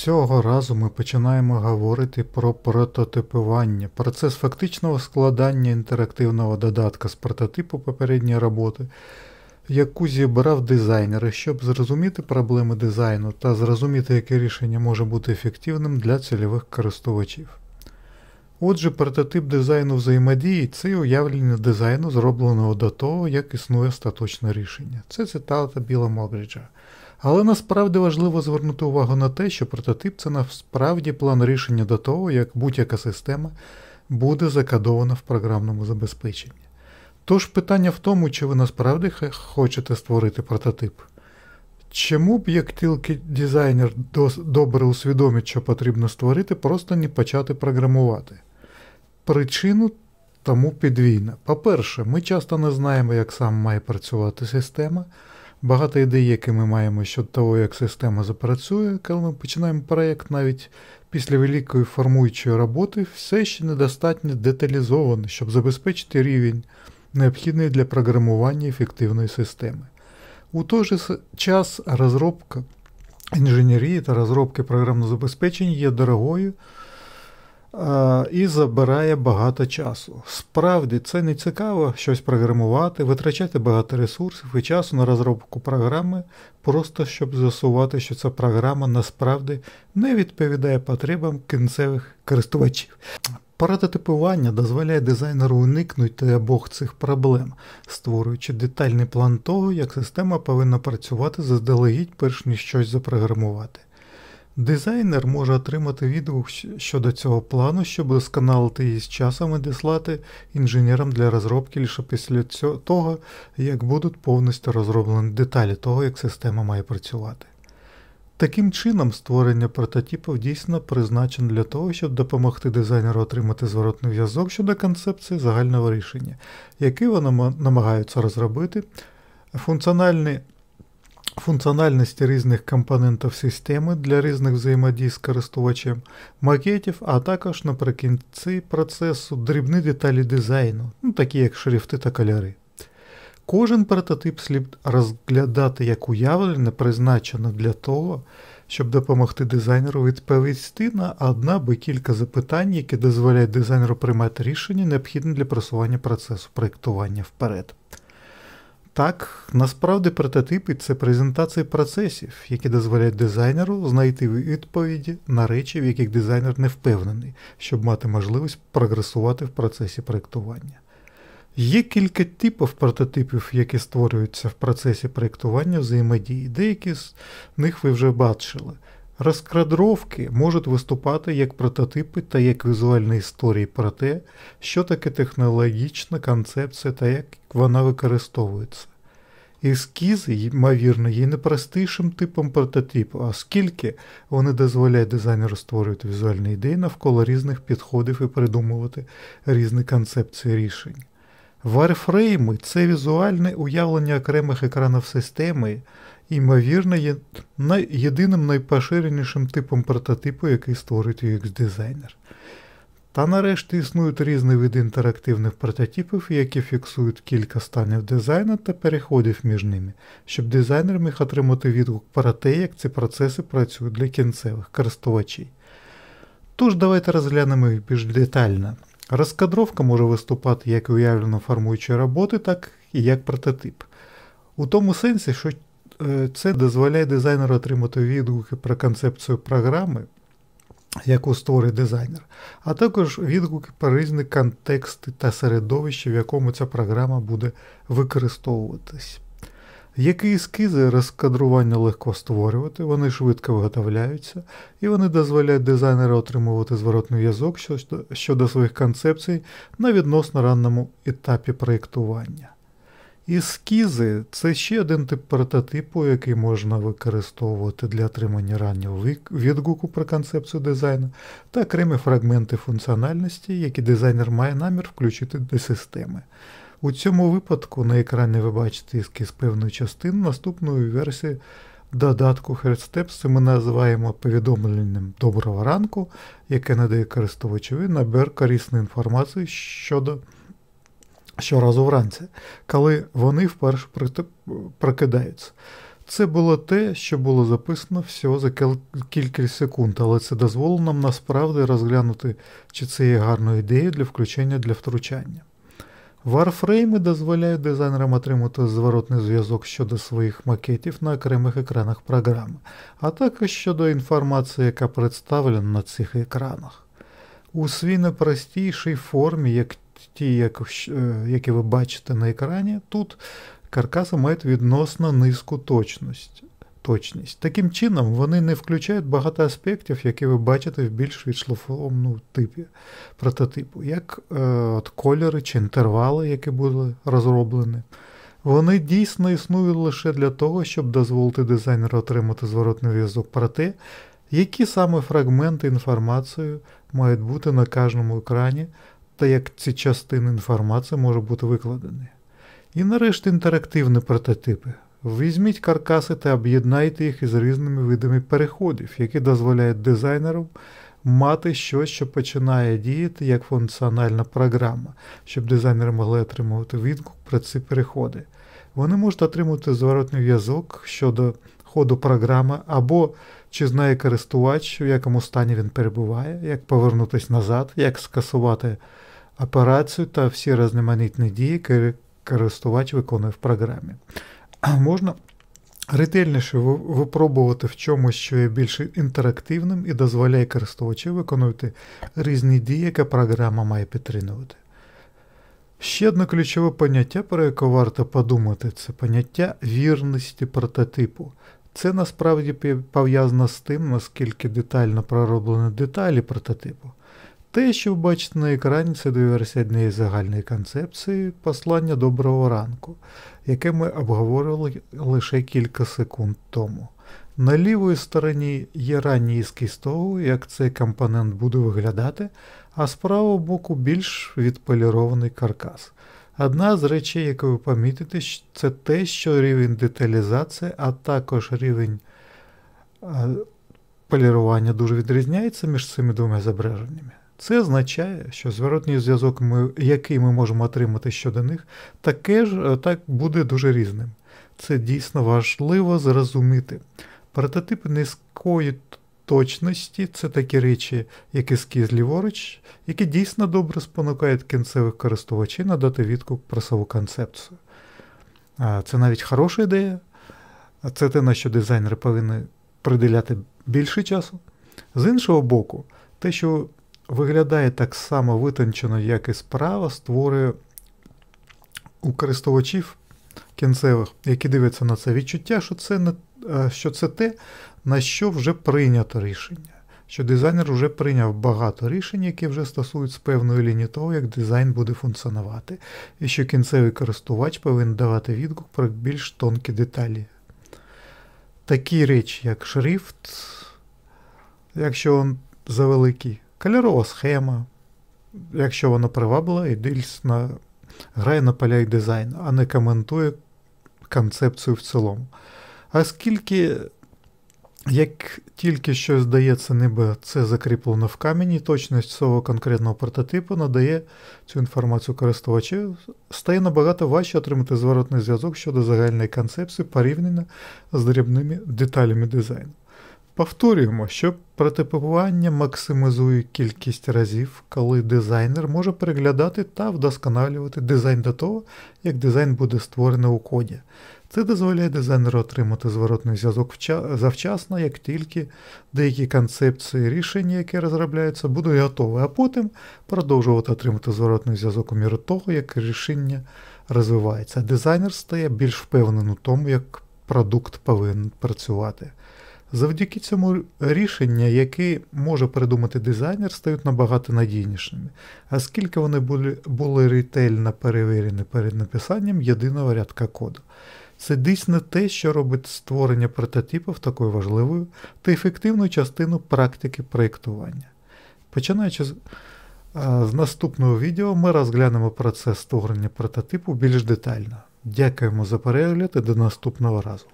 Цього разу ми починаємо говорити про прототипування, процес фактичного складання інтерактивного додатка з прототипу попередньої роботи, яку зібрав дизайнер, щоб зрозуміти проблеми дизайну та зрозуміти, яке рішення може бути ефективним для цільових користувачів. Отже, прототип дизайну взаємодії це уявлення дизайну, зробленого до того, як існує остаточне рішення. Це цитата Біла Мобриджа – але насправді важливо звернути увагу на те, що прототип це насправді план рішення до того, як будь-яка система буде закодована в програмному забезпеченні. Тож питання в тому, чи ви насправді хочете створити прототип. Чому б, як тільки дизайнер добре усвідомить, що потрібно створити, просто не почати програмувати? Причину тому підвійна. По-перше, ми часто не знаємо, як сам має працювати система. Багато ідей, які ми маємо щодо того, як система запрацює, коли ми починаємо проєкт навіть після великої формуючої роботи, все ще недостатньо деталізовано, щоб забезпечити рівень, необхідний для програмування ефективної системи. У той же час розробка інженерії та розробки програмного забезпечення є дорогою і забирає багато часу. Справді це не цікаво щось програмувати, витрачати багато ресурсів і часу на розробку програми, просто щоб з'ясувати, що ця програма насправді не відповідає потребам кінцевих користувачів. Прототипування дозволяє дизайнеру уникнути обох цих проблем, створюючи детальний план того, як система повинна працювати заздалегідь, перш ніж щось запрограмувати. Дизайнер може отримати відгук щодо цього плану, щоб досконалити її з часом і діслати інженерам для розробки лише після того, як будуть повністю розроблені деталі того, як система має працювати. Таким чином, створення прототипів дійсно призначено для того, щоб допомогти дизайнеру отримати зворотний зв'язок щодо концепції загального рішення, який вони намагаються розробити. функціональний функціональності різних компонентів системи для різних взаємодій з користувачем, макетів, а також наприкінці процесу дрібні деталі дизайну, ну, такі як шрифти та кольори. Кожен прототип слід розглядати як уявлене, призначене для того, щоб допомогти дизайнеру відповісти на одна або кілька запитань, які дозволяють дизайнеру приймати рішення, необхідні для просування процесу проєктування вперед. Так, насправді прототипи це презентації процесів, які дозволяють дизайнеру знайти відповіді на речі, в яких дизайнер не впевнений, щоб мати можливість прогресувати в процесі проєктування. Є кілька типів прототипів, які створюються в процесі проєктування взаємодії, деякі з них ви вже бачили. Розкрадровки можуть виступати як прототипи та як візуальні історії про те, що таке технологічна концепція та як вона використовується. Ескізи, ймовірно, є непростішим типом прототипу, оскільки вони дозволяють дизайнеру створювати візуальні ідеї навколо різних підходів і придумувати різні концепції рішень. Варфрейми це візуальне уявлення окремих екранів системи, ймовірно, є єдиним найпоширенішим типом прототипу, який створить UX-дизайнер. Та нарешті існують різні види інтерактивних прототипів, які фіксують кілька станів дизайну та переходів між ними, щоб дизайнер міг отримати відгук про те, як ці процеси працюють для кінцевих користувачів. Тож давайте розглянемо їх більш детально. Розкадровка може виступати як уявлено формуючі роботи, так і як прототип. У тому сенсі, що э, це дозволяє дизайнеру отримати відгуки про концепцію програми, яку створить дизайнер, а також відгуки про різні контексти та середовище, в якому ця програма буде використовуватись. Які ескізи розкадрування легко створювати, вони швидко виготовляються, і вони дозволяють дизайнеру отримувати зворотний зв'язок щодо своїх концепцій на відносно ранному етапі проєктування. Ескізи це ще один тип прототипу, який можна використовувати для отримання раннього відгуку про концепцію дизайну та окремі фрагменти функціональності, які дизайнер має намір включити до системи. У цьому випадку на екрані ви бачите ескіз певної частини наступної версії додатку HeadSteps ми називаємо повідомленням доброго ранку, яке надає користувачові набір корисної інформації щодо щоразу вранці, коли вони вперше прокидаються. Це було те, що було записано всього за кілька секунд, але це дозволило нам насправді розглянути, чи це є гарною ідеєю для включення для втручання. Варфрейми дозволяють дизайнерам отримати зворотний зв'язок щодо своїх макетів на окремих екранах програми, а також щодо інформації, яка представлена на цих екранах. У свій непростішій формі, як ті, як, е, які ви бачите на екрані, тут каркаси мають відносно низьку точність точність. Таким чином, вони не включають багато аспектів, які ви бачите в більш відшліфованому типі прототипу, як е, от кольори чи інтервали, які були розроблені. Вони дійсно існують лише для того, щоб дозволити дизайнеру отримати зворотний зв'язок про те, які саме фрагменти інформації мають бути на кожному екрані, та як ці частини інформації можуть бути викладені. І нарешті інтерактивні прототипи. Візьміть каркаси та об'єднайте їх із різними видами переходів, які дозволяють дизайнеру мати щось, що починає діяти як функціональна програма, щоб дизайнери могли отримувати відгук про ці переходи. Вони можуть отримати зворотний зв'язок щодо ходу програми, або чи знає користувач, в якому стані він перебуває, як повернутися назад, як скасувати операцію та всі різноманітні дії, які користувач виконує в програмі. можна ретельніше випробувати в чомусь, що є більш інтерактивним і дозволяє користувачу виконувати різні дії, які програма має підтримувати. Ще одне ключове поняття, про яке варто подумати, це поняття вірності прототипу. Це насправді пов'язано з тим, наскільки детально пророблені деталі прототипу. Те, що ви бачите на екрані, це диверсія однієї загальної концепції послання доброго ранку, яке ми обговорювали лише кілька секунд тому. На лівій стороні є ранній ескіз того, як цей компонент буде виглядати, а з правого боку більш відполірований каркас. Одна з речей, яку ви помітите, це те, що рівень деталізації, а також рівень е, полірування дуже відрізняється між цими двома зображеннями. Це означає, що зворотній зв'язок, який ми можемо отримати щодо них, таке ж е, так буде дуже різним. Це дійсно важливо зрозуміти. Прототип низької точності це такі речі, як ескіз ліворуч, які дійсно добре спонукають кінцевих користувачів надати відгук про свою концепцію. Це навіть хороша ідея, це те, на що дизайнери повинні приділяти більше часу. З іншого боку, те, що виглядає так само витончено, як і справа, створює у користувачів кінцевих, які дивляться на це відчуття, що це не, що це те, на що вже прийнято рішення. Що дизайнер вже прийняв багато рішень, які вже стосуються певної лінії того, як дизайн буде функціонувати, і що кінцевий користувач повинен давати відгук про більш тонкі деталі. Такі речі, як шрифт, якщо він завеликий, Кольорова схема, якщо вона приваблива і дійсно грає на поля і дизайн, а не коментує концепцію в цілому. Оскільки, як тільки щось здається, ніби це закріплено в камені, точність цього конкретного прототипу надає цю інформацію користувачу, стає набагато важче отримати зворотний зв'язок щодо загальної концепції порівняно з дрібними деталями дизайну. Повторюємо, що прототипування максимізує кількість разів, коли дизайнер може переглядати та вдосконалювати дизайн до того, як дизайн буде створений у коді. Це дозволяє дизайнеру отримати зворотний зв'язок завчасно, як тільки деякі концепції рішення, які розробляються, будуть готові, а потім продовжувати отримати зворотний зв'язок у міру того, як рішення розвивається. Дизайнер стає більш впевнений у тому, як продукт повинен працювати. Завдяки цьому рішення, які може придумати дизайнер, стають набагато надійнішими, оскільки вони були були ретельно перевірені перед написанням єдиного рядка коду. Це дійсно те, що робить створення прототипів такою важливою та ефективною частиною практики проєктування. Починаючи з, з наступного відео, ми розглянемо процес створення прототипу більш детально. Дякуємо за перегляд і до наступного разу.